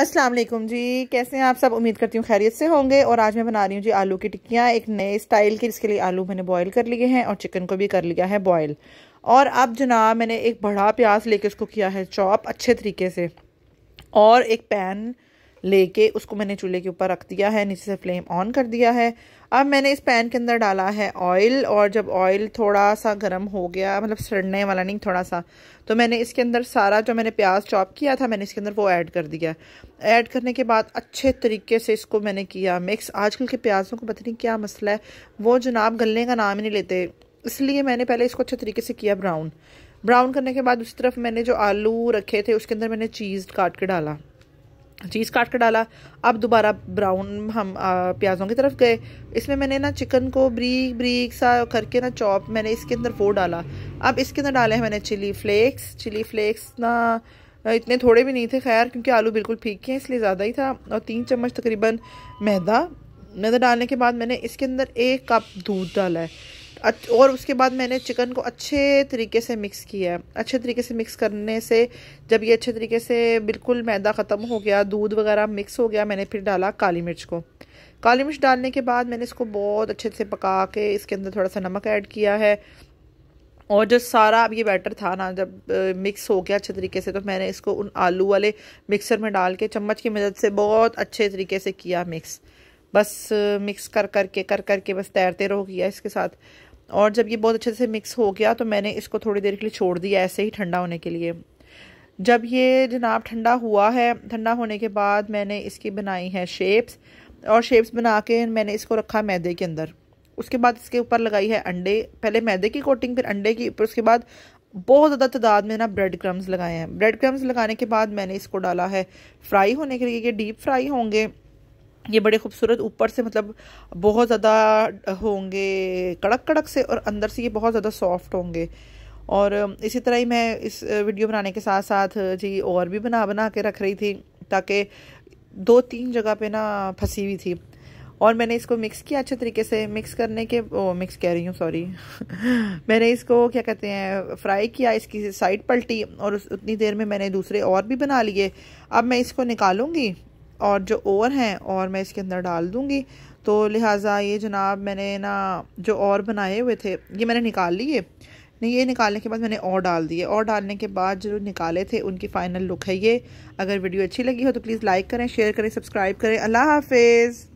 अस्सलाम वालेकुम जी कैसे हैं आप सब उम्मीद करती हूँ खैरियत से होंगे और आज मैं बना रही हूँ जी आलू की टिक्कियाँ एक नए स्टाइल की इसके लिए आलू मैंने बॉईल कर लिए हैं और चिकन को भी कर लिया है बॉईल और अब जनाब मैंने एक बड़ा प्याज लेके उसको किया है चॉप अच्छे तरीके से और एक पैन लेके उसको मैंने चूल्हे के ऊपर रख दिया है नीचे से फ्लेम ऑन कर दिया है अब मैंने इस पैन के अंदर डाला है ऑयल और जब ऑयल थोड़ा सा गर्म हो गया मतलब सड़ने वाला नहीं थोड़ा सा तो मैंने इसके अंदर सारा जो मैंने प्याज चॉप किया था मैंने इसके अंदर वो ऐड कर दिया ऐड करने के बाद अच्छे तरीके से इसको मैंने किया मिक्स आजकल के प्याजों को पता नहीं क्या मसला है वो जनाब गलने का नाम ही नहीं लेते इसलिए मैंने पहले इसको अच्छे तरीके से किया ब्राउन ब्राउन करने के बाद उस तरफ मैंने जो आलू रखे थे उसके अंदर मैंने चीज़ काट के डाला चीज़ काट कर डाला अब दोबारा ब्राउन हम आ, प्याज़ों की तरफ गए इसमें मैंने ना चिकन को ब्रीक ब्रीक सा करके ना चॉप मैंने इसके अंदर वो डाला अब इसके अंदर डाले हैं मैंने चिली फ्लेक्स चिली फ्लेक्स ना इतने थोड़े भी नहीं थे खैर क्योंकि आलू बिल्कुल फीके हैं इसलिए ज़्यादा ही था और तीन चम्मच तकरीबन मैदा मैदा डालने के बाद मैंने इसके अंदर एक कप दूध डाला है और उसके बाद मैंने चिकन को अच्छे तरीके से मिक्स किया है अच्छे तरीके से मिक्स करने से जब ये अच्छे तरीके से बिल्कुल मैदा ख़त्म हो गया दूध वगैरह मिक्स हो गया मैंने फिर डाला काली मिर्च को काली मिर्च डालने के बाद मैंने इसको बहुत अच्छे से पका के इसके अंदर थोड़ा सा नमक ऐड किया है और जो सारा अब ये बैटर था ना जब मिक्स हो गया अच्छे तरीके से तो मैंने इसको उन आलू वाले मिक्सर में डाल के चम्मच की मदद से बहुत अच्छे तरीके से किया मिक्स बस मिक्स कर कर के कर कर के बस तैरते रहो किया इसके साथ और जब ये बहुत अच्छे से मिक्स हो गया तो मैंने इसको थोड़ी देर के लिए छोड़ दिया ऐसे ही ठंडा होने के लिए जब ये जनाब ठंडा हुआ है ठंडा होने के बाद मैंने इसकी बनाई है शेप्स और शेप्स बना के मैंने इसको रखा मैदे के अंदर उसके बाद इसके ऊपर लगाई है अंडे पहले मैदे की कोटिंग फिर अंडे की ऊपर उसके बाद बहुत ज़्यादा तादाद में ना ब्रेड क्रम्स लगाए हैं ब्रेड क्रम्स लगाने के बाद मैंने इसको डाला है फ्राई होने के लिए ये डीप फ्राई होंगे ये बड़े खूबसूरत ऊपर से मतलब बहुत ज़्यादा होंगे कड़क कड़क से और अंदर से ये बहुत ज़्यादा सॉफ्ट होंगे और इसी तरह ही मैं इस वीडियो बनाने के साथ साथ जी और भी बना बना के रख रही थी ताकि दो तीन जगह पे ना फंसी हुई थी और मैंने इसको मिक्स किया अच्छे तरीके से मिक्स करने के ओ मिक्स कह रही हूँ सॉरी मैंने इसको क्या कहते हैं फ्राई किया इसकी साइड पलटी और उस उतनी देर में मैंने दूसरे और भी बना लिए अब मैं इसको निकालूंगी और जो और हैं और मैं इसके अंदर डाल दूँगी तो लिहाजा ये जनाब मैंने ना जो और बनाए हुए थे ये मैंने निकाल लिए नहीं ये निकालने के बाद मैंने और डाल दिए और डालने के बाद जो निकाले थे उनकी फ़ाइनल लुक है ये अगर वीडियो अच्छी लगी हो तो प्लीज़ लाइक करें शेयर करें सब्सक्राइब करें अल्लाह हाफिज़